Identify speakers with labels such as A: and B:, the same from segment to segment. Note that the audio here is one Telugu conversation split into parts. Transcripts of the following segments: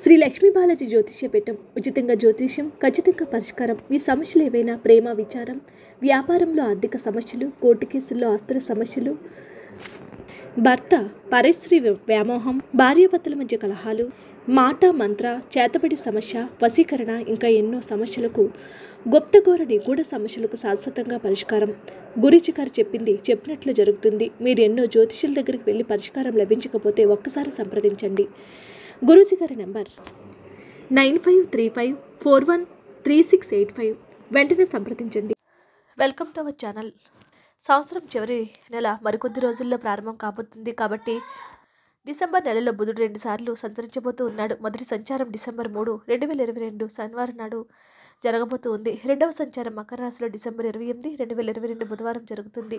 A: శ్రీ లక్ష్మీ బాలాజీ జ్యోతిష్య పీఠం ఉచితంగా జ్యోతిష్యం ఖచ్చితంగా పరిష్కారం మీ సమస్యలు ఏవైనా ప్రేమ విచారం వ్యాపారంలో ఆర్థిక సమస్యలు కోర్టు కేసుల్లో ఆస్తుల సమస్యలు భర్త పరశ్రీ వ్యామోహం భార్యాభర్తల మధ్య కలహాలు మాట మంత్ర చేతబడి సమస్య వశీకరణ ఇంకా ఎన్నో సమస్యలకు గుప్తగోర నిగూఢ సమస్యలకు శాశ్వతంగా పరిష్కారం గురించి గారు చెప్పింది చెప్పినట్లు జరుగుతుంది మీరు ఎన్నో జ్యోతిష్యుల దగ్గరికి వెళ్ళి పరిష్కారం లభించకపోతే ఒక్కసారి సంప్రదించండి గురూజీ గారి number nine five three five four one three six eight five వెంటనే సంప్రదించండి వెల్కమ్ టు అవర్ ఛానల్ సంవత్సరం చివరి నెల మరికొద్ది రోజుల్లో ప్రారంభం కాబోతుంది కాబట్టి డిసెంబర్ నెలలో బుధుడు రెండుసార్లు సంచరించబోతూ ఉన్నాడు మొదటి సంచారం డిసెంబర్ మూడు రెండు వేల ఇరవై రెండు శనివారం నాడు జరగబోతూ ఉంది రెండవ సంచారం మకర రాశిలో డిసెంబర్ ఇరవై ఎనిమిది రెండు వేల ఇరవై రెండు బుధవారం జరుగుతుంది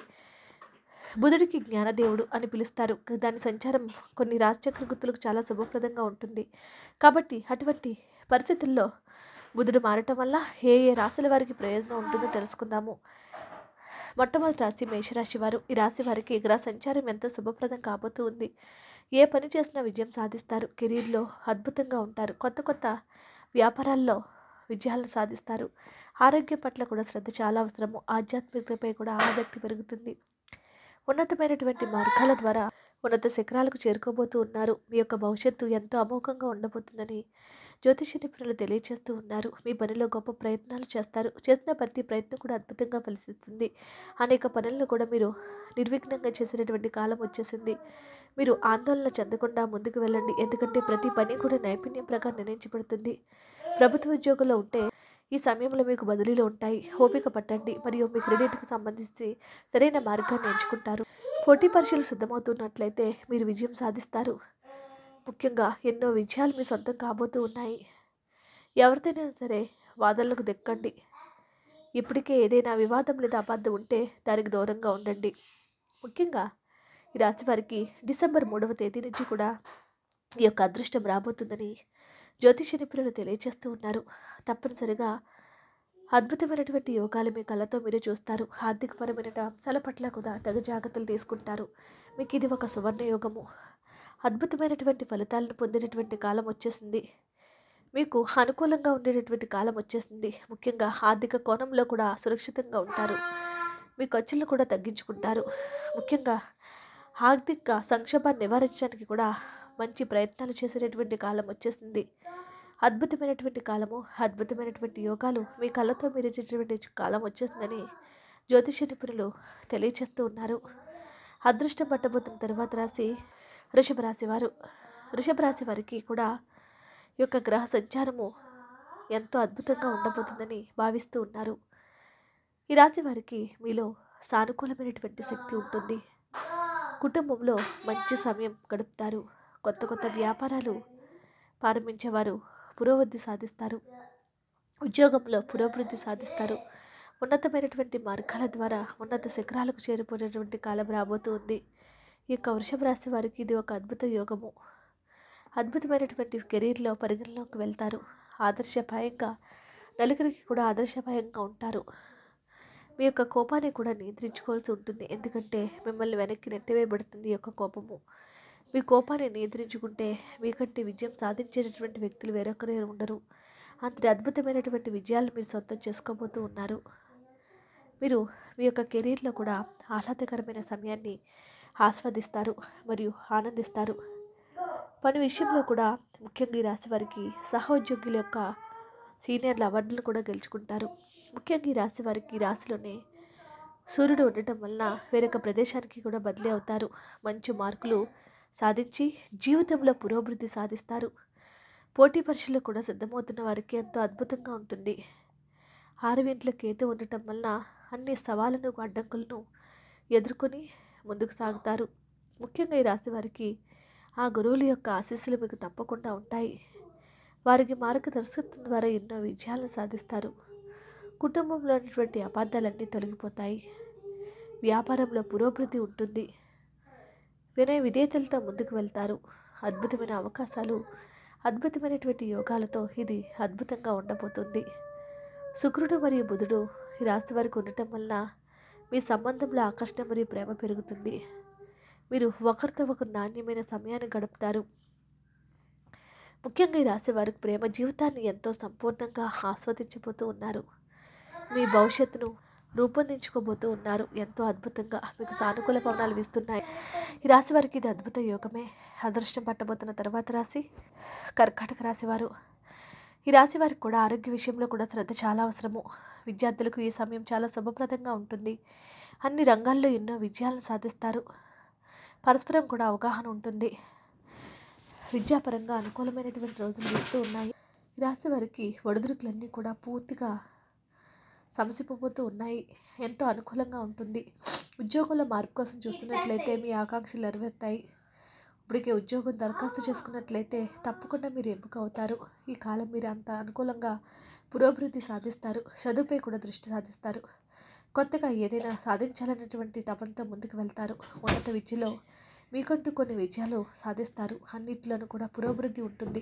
A: బుధుడికి జ్ఞానదేవుడు అని పిలుస్తారు దాని సంచారం కొన్ని రాజచక్ర గుర్తులకు చాలా శుభప్రదంగా ఉంటుంది కాబట్టి అటువంటి పరిస్థితుల్లో బుధుడు మారటం వల్ల ఏ ఏ రాశుల వారికి ప్రయోజనం ఉంటుందో తెలుసుకుందాము మొట్టమొదటి రాశి మేషరాశి వారు ఈ రాశి వారికి గ్రహ సంచారం ఎంతో శుభప్రదం కాబోతూ ఉంది ఏ పని చేసినా విజయం సాధిస్తారు కెరీర్లో అద్భుతంగా ఉంటారు కొత్త కొత్త వ్యాపారాల్లో విజయాలను సాధిస్తారు ఆరోగ్యం పట్ల కూడా శ్రద్ధ చాలా అవసరము ఆధ్యాత్మికతపై కూడా ఆసక్తి పెరుగుతుంది ఉన్నతమైనటువంటి మార్గాల ద్వారా ఉన్నత శిఖరాలకు చేరుకోబోతూ ఉన్నారు మీ యొక్క భవిష్యత్తు ఎంతో అమోఘంగా ఉండబోతుందని జ్యోతిష నిపుణులు తెలియజేస్తూ ఉన్నారు మీ పనిలో గొప్ప ప్రయత్నాలు చేస్తారు చేసిన ప్రతి ప్రయత్నం కూడా అద్భుతంగా ఫలిస్తుంది అనేక పనులను కూడా మీరు నిర్విఘ్నంగా చేసినటువంటి కాలం వచ్చేసింది మీరు ఆందోళన చెందకుండా ముందుకు వెళ్ళండి ఎందుకంటే ప్రతి పని కూడా నైపుణ్యం ప్రకారం నిర్ణయించబడుతుంది ప్రభుత్వ ఉద్యోగంలో ఉంటే ఈ సమయంలో మీకు బదిలీలు ఉంటాయి ఓపిక పట్టండి మరియు మీ క్రెడిట్కి సంబంధించి సరైన మార్గాన్ని ఎంచుకుంటారు పోటీ పరీక్షలు సిద్ధమవుతున్నట్లయితే మీరు విజయం సాధిస్తారు ముఖ్యంగా ఎన్నో విజయాలు మీ సొంతం కాబోతూ ఉన్నాయి ఎవరితోనైనా సరే వాదనలకు దిక్కండి ఇప్పటికే ఏదైనా వివాదం లేదా అబద్ధం ఉంటే దానికి దూరంగా ఉండండి ముఖ్యంగా ఈ రాశి వారికి డిసెంబర్ మూడవ తేదీ నుంచి కూడా ఈ యొక్క అదృష్టం రాబోతుందని జ్యోతిష నిపుణులు తెలియజేస్తూ ఉన్నారు తప్పనిసరిగా అద్భుతమైనటువంటి యోగాలు మీ కళ్ళతో మీరు చూస్తారు ఆర్థికపరమైన అంశాల పట్ల కూడా తగు జాగ్రత్తలు తీసుకుంటారు మీకు ఇది ఒక సువర్ణ యోగము అద్భుతమైనటువంటి ఫలితాలను పొందినటువంటి కాలం వచ్చేసింది మీకు అనుకూలంగా ఉండేటటువంటి కాలం వచ్చేసింది ముఖ్యంగా ఆర్థిక కోణంలో కూడా సురక్షితంగా ఉంటారు మీ ఖర్చులను కూడా తగ్గించుకుంటారు ముఖ్యంగా ఆర్థిక సంక్షోభాన్ని నివారించడానికి కూడా మంచి ప్రయత్నాలు చేసేటటువంటి కాలం వచ్చేస్తుంది అద్భుతమైనటువంటి కాలము అద్భుతమైనటువంటి యోగాలు మీ కళ్ళతో మీరు ఇచ్చేటువంటి కాలం వచ్చేస్తుందని జ్యోతిష నిపుణులు తెలియచేస్తూ ఉన్నారు అదృష్టం పట్టబోతున్న తర్వాత రాసి వృషభ రాశి వారు వృషభ రాశి వారికి కూడా ఈ యొక్క గ్రహ సంచారము ఎంతో అద్భుతంగా ఉండబోతుందని భావిస్తూ ఉన్నారు ఈ రాశి వారికి మీలో సానుకూలమైనటువంటి శక్తి ఉంటుంది కుటుంబంలో మంచి సమయం గడుపుతారు కొత్త కొత్త వ్యాపారాలు ప్రారంభించేవారు పురోభివృద్ధి సాధిస్తారు ఉద్యోగంలో పురోభివృద్ధి సాధిస్తారు ఉన్నతమైనటువంటి మార్గాల ద్వారా ఉన్నత శిఖరాలకు చేరిపోయినటువంటి కాలం రాబోతూ ఉంది ఈ యొక్క వృషభ రాశి వారికి ఇది ఒక అద్భుత యోగము అద్భుతమైనటువంటి కెరీర్లో పరిగణలోకి వెళ్తారు ఆదర్శపాయంగా నలుగురికి కూడా ఆదర్శపాయంగా ఉంటారు మీ యొక్క కోపాన్ని కూడా నియంత్రించుకోవాల్సి ఉంటుంది ఎందుకంటే మిమ్మల్ని వెనక్కి నెట్టివేయబడుతుంది ఈ యొక్క కోపము మీ కోపాన్ని నియంత్రించుకుంటే మీకంటే విజయం సాధించేటటువంటి వ్యక్తులు వేరొకరే ఉండరు అంతటి అద్భుతమైనటువంటి విజయాలు మీరు సొంతం చేసుకోబోతూ ఉన్నారు మీరు మీ యొక్క కెరీర్లో కూడా ఆహ్లాదకరమైన సమయాన్ని ఆస్వాదిస్తారు మరియు ఆనందిస్తారు పని విషయంలో కూడా ముఖ్యంగా ఈ రాశి వారికి సహోద్యోగుల యొక్క సీనియర్ల అవార్డులను కూడా గెలుచుకుంటారు ముఖ్యంగా ఈ రాశి వారికి ఈ రాశిలోనే సూర్యుడు ఉండటం వలన వేరొక ప్రదేశానికి కూడా బదిలీ అవుతారు మంచి మార్కులు సాధించి జీవితంలో పురోభివృద్ధి సాధిస్తారు పోటీ పరీక్షలు కూడా సిద్ధమవుతున్న వారికి ఎంతో అద్భుతంగా ఉంటుంది ఆరవింట్లో కేతు ఉండటం వలన అన్ని సవాళ్ళను అడ్డంకులను ఎదుర్కొని ముందుకు సాగుతారు ముఖ్యంగా ఈ రాశి వారికి ఆ గురువుల యొక్క ఆశీస్సులు మీకు తప్పకుండా ఉంటాయి వారికి మార్గదర్శకత్వం ద్వారా ఎన్నో విజయాలను సాధిస్తారు కుటుంబంలో ఉన్నటువంటి అబద్ధాలన్నీ తొలగిపోతాయి వ్యాపారంలో పురోభివృద్ధి ఉంటుంది వినయ విధేయతలతో ముందుకు వెళ్తారు అద్భుతమైన అవకాశాలు అద్భుతమైనటువంటి యోగాలతో ఇది అద్భుతంగా ఉండబోతుంది శుక్రుడు మరియు బుధుడు ఈ రాశి వారికి ఉండటం వలన మీ సంబంధంలో ఆకర్షణ మరియు ప్రేమ పెరుగుతుంది మీరు ఒకరితో ఒకరు నాణ్యమైన సమయాన్ని గడుపుతారు ముఖ్యంగా ఈ రాశి వారికి ప్రేమ జీవితాన్ని ఎంతో సంపూర్ణంగా ఆస్వాదించిపోతూ ఉన్నారు మీ భవిష్యత్తును రూపొందించుకోబోతూ ఉన్నారు ఎంతో అద్భుతంగా మీకు సానుకూల పవనాలు వీస్తున్నాయి ఈ రాశి వారికి ఇది అద్భుత యోగమే అదృష్టం పట్టబోతున్న తర్వాత రాశి కర్కాటక రాశివారు ఈ రాశి వారికి కూడా ఆరోగ్య విషయంలో కూడా శ్రద్ధ చాలా అవసరము విద్యార్థులకు ఈ సమయం చాలా శుభప్రదంగా ఉంటుంది అన్ని రంగాల్లో ఎన్నో విజయాలను సాధిస్తారు పరస్పరం కూడా అవగాహన ఉంటుంది విద్యాపరంగా అనుకూలమైనటువంటి రోజులు వస్తూ ఉన్నాయి రాశి వారికి ఒడిదుడుకులన్నీ కూడా పూర్తిగా సమసిపోతూ ఉన్నాయి ఎంతో అనుకూలంగా ఉంటుంది ఉద్యోగుల మార్పు కోసం చూస్తున్నట్లయితే మీ ఆకాంక్షలు నెరవేరుతాయి ఇప్పటికే ఉద్యోగం దరఖాస్తు చేసుకున్నట్లయితే తప్పకుండా మీరు ఎంపిక అవుతారు ఈ కాలం మీరు అంత అనుకూలంగా పురోభివృద్ధి సాధిస్తారు చదువుపై కూడా దృష్టి సాధిస్తారు కొత్తగా ఏదైనా సాధించాలన్నటువంటి తపనతో ముందుకు వెళ్తారు ఉన్నత విద్యలో మీకంటూ కొన్ని విజయాలు సాధిస్తారు అన్నింటిలోనూ కూడా పురోభివృద్ధి ఉంటుంది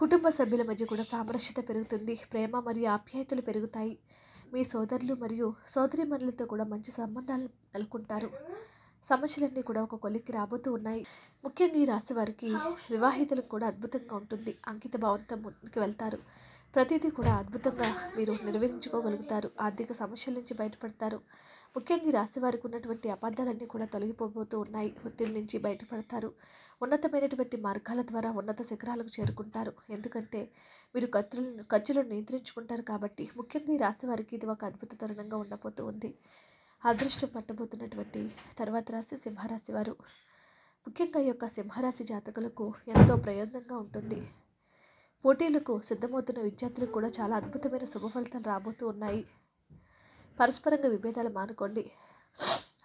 A: కుటుంబ సభ్యుల మధ్య కూడా సామరస్యత పెరుగుతుంది ప్రేమ మరియు ఆప్యాయతలు పెరుగుతాయి మీ సోదరులు మరియు సోదరిమణులతో కూడా మంచి సంబంధాలు నెలకొంటారు సమస్యలన్నీ కూడా ఒక కొలిక్కి రాబోతూ ఉన్నాయి ముఖ్యంగా ఈ రాశి వారికి వివాహితులకు కూడా అద్భుతంగా ఉంటుంది అంకిత భావంతం ముందుకు వెళ్తారు ప్రతిదీ కూడా అద్భుతంగా మీరు నిర్వహించుకోగలుగుతారు ఆర్థిక సమస్యల నుంచి బయటపడతారు ముఖ్యంగా ఈ రాశి వారికి ఉన్నటువంటి అబద్ధాలన్నీ కూడా తొలగిపోబోతూ ఉన్నాయి ఒత్తిడి నుంచి బయటపడతారు ఉన్నతమైనటువంటి మార్గాల ద్వారా ఉన్నత శిఖరాలకు చేరుకుంటారు ఎందుకంటే మీరు ఖర్చులను ఖర్చులను నియంత్రించుకుంటారు కాబట్టి ముఖ్యంగా ఈ రాశి వారికి ఇది ఒక అద్భుత తరుణంగా ఉండబోతూ ఉంది అదృష్టం పట్టబోతున్నటువంటి తర్వాత రాశి సింహరాశి వారు ముఖ్యంగా ఈ యొక్క సింహరాశి జాతకులకు ఎంతో ప్రయోజనంగా ఉంటుంది పోటీలకు సిద్ధమవుతున్న విద్యార్థులకు కూడా చాలా అద్భుతమైన శుభ ఫలితాలు రాబోతూ ఉన్నాయి పరస్పరంగా విభేదాలు మానుకోండి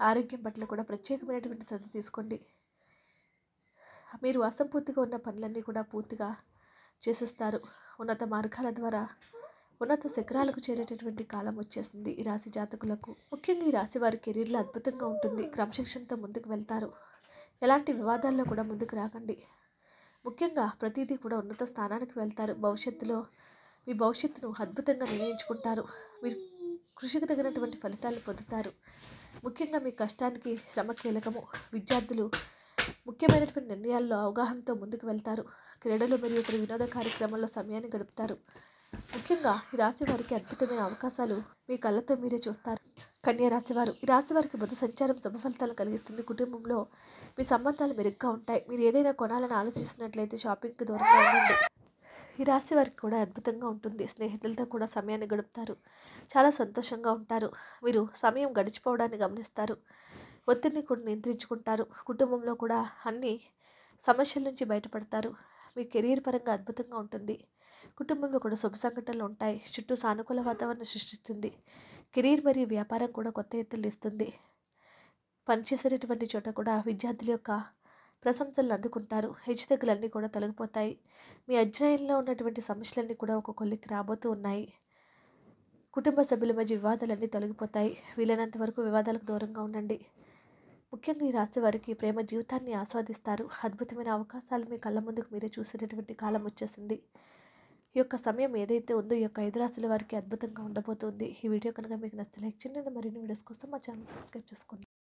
A: ఆరోగ్యం పట్ల కూడా ప్రత్యేకమైనటువంటి శ్రద్ధ తీసుకోండి మీరు అసంపూర్తిగా ఉన్న పనులన్నీ కూడా పూర్తిగా చేసేస్తారు ఉన్నత మార్గాల ద్వారా ఉన్నత శిఖరాలకు చేరేటటువంటి కాలం వచ్చేసింది ఈ రాశి జాతకులకు ముఖ్యంగా ఈ రాశి వారి కెరీర్లో అద్భుతంగా ఉంటుంది క్రమశిక్షణతో ముందుకు వెళ్తారు ఎలాంటి వివాదాల్లో కూడా ముందుకు రాకండి ముఖ్యంగా ప్రతిదీ కూడా ఉన్నత స్థానానికి వెళ్తారు భవిష్యత్తులో మీ భవిష్యత్తును అద్భుతంగా నిర్ణయించుకుంటారు మీరు కృషికి తగినటువంటి ఫలితాలు పొందుతారు ముఖ్యంగా మీ కష్టానికి శ్రమ కీలకము విద్యార్థులు ముఖ్యమైనటువంటి నిర్ణయాల్లో అవగాహనతో ముందుకు వెళ్తారు క్రీడలు మరియు ఇతర వినోద కార్యక్రమాల్లో సమయాన్ని గడుపుతారు ముఖ్యంగా ఈ రాశి వారికి అద్భుతమైన అవకాశాలు మీ కళ్ళతో మీరే చూస్తారు కన్యా రాశివారు ఈ రాశి వారికి బుధ సంచారం శుభ ఫలితాలు కలిగిస్తుంది కుటుంబంలో మీ సంబంధాలు మెరుగ్గా ఉంటాయి మీరు ఏదైనా కొనాలని ఆలోచిస్తున్నట్లయితే షాపింగ్కి దూరంగా ఉండండి ఈ రాశి వారికి కూడా అద్భుతంగా ఉంటుంది స్నేహితులతో కూడా సమయాన్ని గడుపుతారు చాలా సంతోషంగా ఉంటారు మీరు సమయం గడిచిపోవడాన్ని గమనిస్తారు ఒత్తిడిని కూడా నియంత్రించుకుంటారు కుటుంబంలో కూడా అన్ని సమస్యల నుంచి బయటపడతారు మీ కెరీర్ పరంగా అద్భుతంగా ఉంటుంది కుటుంబంలో కూడా శుభ సంఘటనలు ఉంటాయి చుట్టూ సానుకూల వాతావరణం సృష్టిస్తుంది కెరీర్ మరియు వ్యాపారం కూడా కొత్త ఎత్తులు ఇస్తుంది పనిచేసేటటువంటి చోట కూడా విద్యార్థుల యొక్క ప్రశంసలను అందుకుంటారు హెచ్చుతగ్గులన్నీ కూడా తొలగిపోతాయి మీ అధ్యయనంలో ఉన్నటువంటి సమస్యలన్నీ కూడా ఒక కొలికి రాబోతూ ఉన్నాయి కుటుంబ సభ్యుల మధ్య వివాదాలన్నీ తొలగిపోతాయి వీలైనంత వరకు వివాదాలకు దూరంగా ఉండండి ముఖ్యంగా ఈ రాశి వారికి ప్రేమ జీవితాన్ని ఆస్వాదిస్తారు అద్భుతమైన అవకాశాలు మీ కళ్ళ ముందుకు మీరే చూసేటటువంటి కాలం వచ్చేసింది ఈ యొక్క సమయం ఏదైతే ఉందో ఈ యొక్క ఐదు రాశుల వారికి అద్భుతంగా ఉండబోతుంది ఈ వీడియో కనుక మీకు నచ్చితే లైక్ చేయండి మరిన్ని వీడియోస్ కోసం మా ఛానల్ సబ్స్క్రైబ్ చేసుకోండి